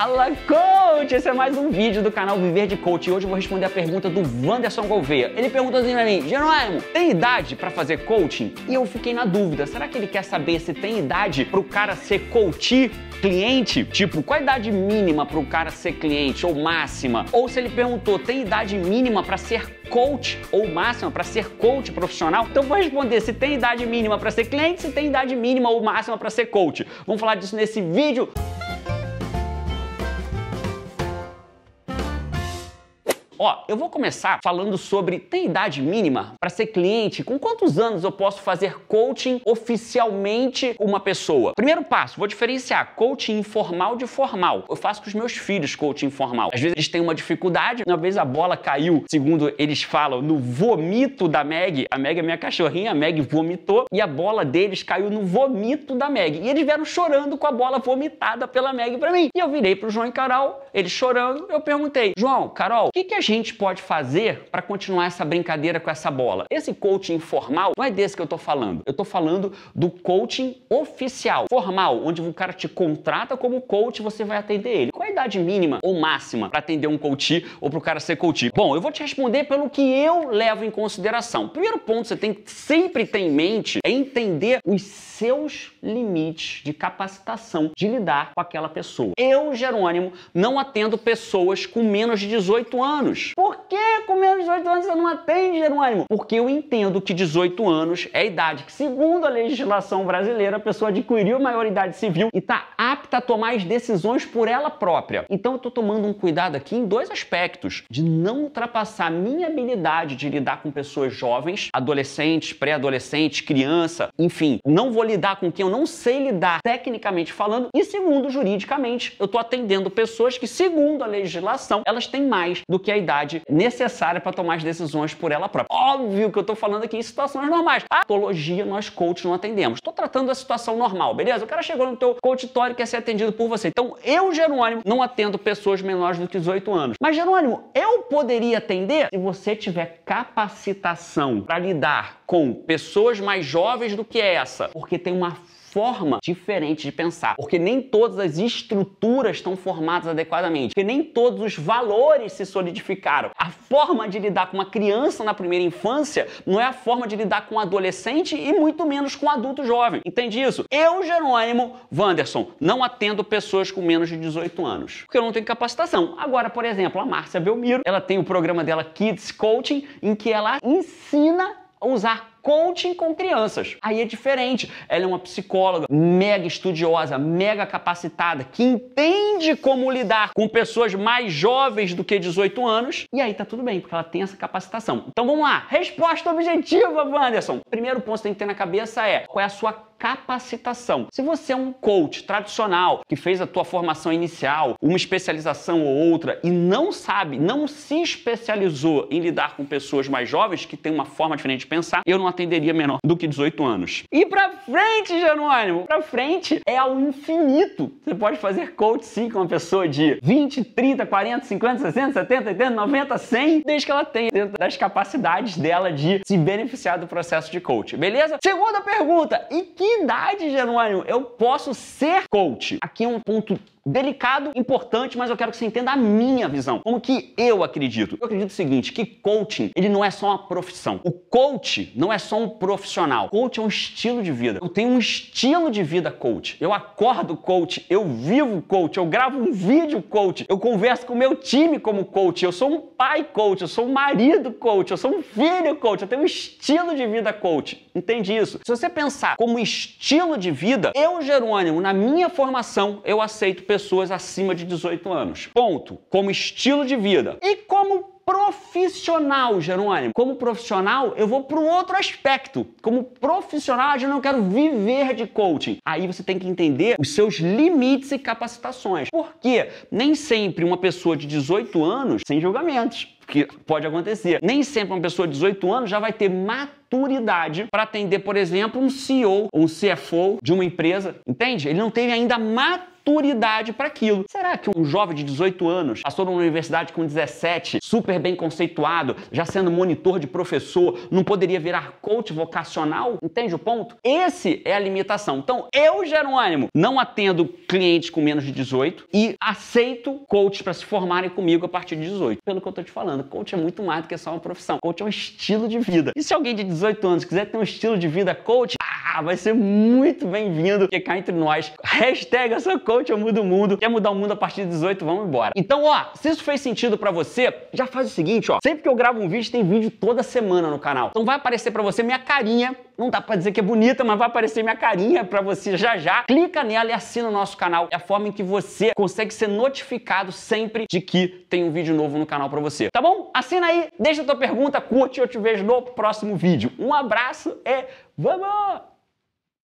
Fala Coach! Esse é mais um vídeo do canal Viver de Coach e hoje eu vou responder a pergunta do Wanderson Gouveia. Ele pergunta assim pra mim: Jerônimo, tem idade para fazer coaching? E eu fiquei na dúvida: será que ele quer saber se tem idade pro cara ser coach? Cliente? Tipo, qual a idade mínima pro cara ser cliente ou máxima? Ou se ele perguntou: tem idade mínima para ser coach ou máxima para ser coach profissional? Então vou responder se tem idade mínima para ser cliente, se tem idade mínima ou máxima para ser coach. Vamos falar disso nesse vídeo. Ó, eu vou começar falando sobre tem idade mínima para ser cliente? Com quantos anos eu posso fazer coaching oficialmente uma pessoa? Primeiro passo, vou diferenciar coaching informal de formal. Eu faço com os meus filhos coaching informal. Às vezes eles têm uma dificuldade, uma vez a bola caiu, segundo eles falam, no vomito da Meg. A Meg é minha cachorrinha, a Meg vomitou e a bola deles caiu no vomito da Meg. E eles vieram chorando com a bola vomitada pela Meg para mim. E eu virei pro João e Carol, eles chorando, eu perguntei: "João, Carol, o que que a gente pode fazer para continuar essa brincadeira com essa bola? Esse coaching formal não é desse que eu estou falando. Eu estou falando do coaching oficial, formal, onde o cara te contrata como coach e você vai atender ele idade mínima ou máxima para atender um coach ou para o cara ser coach? Bom, eu vou te responder pelo que eu levo em consideração. Primeiro ponto que você tem que sempre ter em mente é entender os seus limites de capacitação de lidar com aquela pessoa. Eu, Jerônimo, não atendo pessoas com menos de 18 anos. Por que com menos de 18 anos você não atende, Jerônimo? Porque eu entendo que 18 anos é a idade que, segundo a legislação brasileira, a pessoa adquiriu maioridade civil e está apta a tomar as decisões por ela própria própria. Então eu estou tomando um cuidado aqui em dois aspectos: de não ultrapassar a minha habilidade de lidar com pessoas jovens, adolescentes, pré-adolescentes, criança, enfim, não vou lidar com quem eu não sei lidar tecnicamente falando, e segundo, juridicamente, eu estou atendendo pessoas que, segundo a legislação, elas têm mais do que a idade necessária para tomar as decisões por ela própria. Óbvio que eu estou falando aqui em situações normais. A patologia nós coach não atendemos. Estou tratando a situação normal, beleza? O cara chegou no teu consultório e quer ser atendido por você. Então, eu, Jerônimo, não atendo pessoas menores do que 18 anos. Mas, Jerônimo, eu poderia atender se você tiver capacitação para lidar com pessoas mais jovens do que essa, porque tem uma forma diferente de pensar, porque nem todas as estruturas estão formadas adequadamente, porque nem todos os valores se solidificaram. A forma de lidar com uma criança na primeira infância não é a forma de lidar com um adolescente e muito menos com um adulto jovem. Entende isso? Eu, Jerônimo Wanderson, não atendo pessoas com menos de 18 anos, porque eu não tenho capacitação. Agora, por exemplo, a Márcia Belmiro, ela tem o programa dela Kids Coaching, em que ela ensina a usar coaching com crianças. Aí é diferente. Ela é uma psicóloga mega estudiosa, mega capacitada, que entende como lidar com pessoas mais jovens do que 18 anos. E aí tá tudo bem, porque ela tem essa capacitação. Então vamos lá. Resposta objetiva, Anderson. Primeiro ponto que você tem que ter na cabeça é qual é a sua capacitação. Se você é um coach tradicional que fez a tua formação inicial, uma especialização ou outra e não sabe, não se especializou em lidar com pessoas mais jovens que têm uma forma diferente de pensar, eu não atenderia menor do que 18 anos. E para frente, Jerônimo, para frente é ao infinito. Você pode fazer coach sim com uma pessoa de 20, 30, 40, 50, 60, 70, 80, 90, 100, desde que ela tenha dentro das capacidades dela de se beneficiar do processo de coach, beleza? Segunda pergunta, em que idade, Jerônimo, eu posso ser coach? Aqui é um ponto delicado, importante, mas eu quero que você entenda a minha visão, como que eu acredito. Eu acredito o seguinte, que coaching, ele não é só uma profissão. O coach não é só um profissional. Coach é um estilo de vida. Eu tenho um estilo de vida coach. Eu acordo coach, eu vivo coach, eu gravo um vídeo coach, eu converso com o meu time como coach, eu sou um pai coach, eu sou um marido coach, eu sou um filho coach, eu tenho um estilo de vida coach. Entende isso? Se você pensar como estilo de vida, eu, Jerônimo, na minha formação, eu aceito pessoas pessoas acima de 18 anos. Ponto. Como estilo de vida. E como profissional, Jerônimo. Como profissional, eu vou para um outro aspecto. Como profissional, eu não quero viver de coaching. Aí você tem que entender os seus limites e capacitações. Porque nem sempre uma pessoa de 18 anos, sem julgamentos, que pode acontecer, nem sempre uma pessoa de 18 anos já vai ter maturidade para atender, por exemplo, um CEO ou um CFO de uma empresa, entende? Ele não teve ainda maturidade maturidade para aquilo. Será que um jovem de 18 anos passou numa universidade com 17, super bem conceituado, já sendo monitor de professor, não poderia virar coach vocacional? Entende o ponto? Esse é a limitação. Então, eu, Jerônimo, não atendo clientes com menos de 18 e aceito coaches para se formarem comigo a partir de 18. Pelo que eu tô te falando, coach é muito mais do que só uma profissão. Coach é um estilo de vida. E se alguém de 18 anos quiser ter um estilo de vida coach, ah, vai ser muito bem-vindo, porque cá entre nós, hashtag eu coach, eu mudo o mundo, quer mudar o mundo a partir de 18, vamos embora. Então, ó, se isso fez sentido para você, já faz o seguinte, ó, sempre que eu gravo um vídeo, tem vídeo toda semana no canal. Então vai aparecer para você minha carinha, não dá para dizer que é bonita, mas vai aparecer minha carinha para você já já. Clica nela e assina o nosso canal. É a forma em que você consegue ser notificado sempre de que tem um vídeo novo no canal para você. Tá bom? Assina aí, deixa a tua pergunta, curte e eu te vejo no próximo vídeo. Um abraço e vamos!